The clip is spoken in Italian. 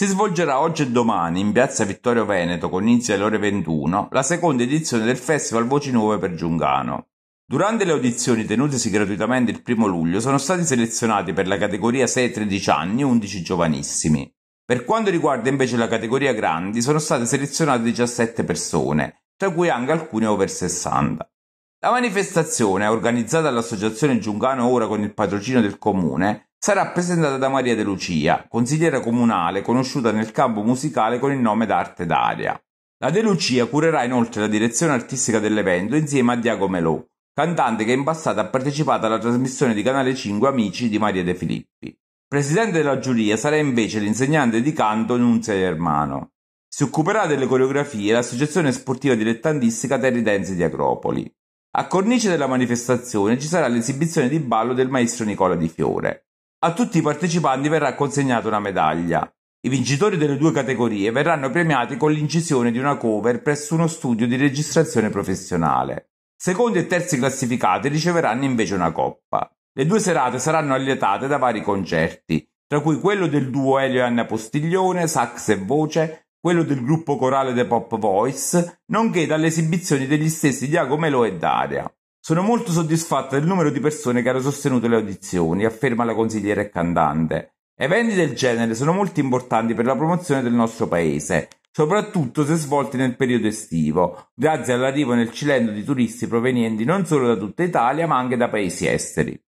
Si svolgerà oggi e domani in Piazza Vittorio Veneto con inizio alle ore 21 la seconda edizione del Festival Voci Nuove per Giungano. Durante le audizioni tenutesi gratuitamente il primo luglio sono stati selezionati per la categoria 6-13 anni 11 giovanissimi. Per quanto riguarda invece la categoria grandi sono state selezionate 17 persone, tra cui anche alcune over 60. La manifestazione, organizzata dall'Associazione Giungano Ora con il patrocino del comune, Sarà presentata da Maria De Lucia, consigliera comunale conosciuta nel campo musicale con il nome d'arte d'aria. La De Lucia curerà inoltre la direzione artistica dell'evento insieme a Diago Melò, cantante che in passato ha partecipato alla trasmissione di Canale 5 Amici di Maria De Filippi. Presidente della giuria sarà invece l'insegnante di canto Nunzia Germano. Si occuperà delle coreografie l'associazione sportiva dilettantistica Terry Dance di Acropoli. A cornice della manifestazione ci sarà l'esibizione di ballo del maestro Nicola Di Fiore. A tutti i partecipanti verrà consegnata una medaglia. I vincitori delle due categorie verranno premiati con l'incisione di una cover presso uno studio di registrazione professionale. Secondi e terzi classificati riceveranno invece una coppa. Le due serate saranno allietate da vari concerti, tra cui quello del duo Elio e Anna Postiglione, sax e voce, quello del gruppo corale The Pop Voice, nonché dalle esibizioni degli stessi Diago Melo e Daria. Sono molto soddisfatta del numero di persone che hanno sostenuto le audizioni, afferma la consigliera e cantante. Eventi del genere sono molto importanti per la promozione del nostro paese, soprattutto se svolti nel periodo estivo, grazie all'arrivo nel Cilento di turisti provenienti non solo da tutta Italia ma anche da paesi esteri.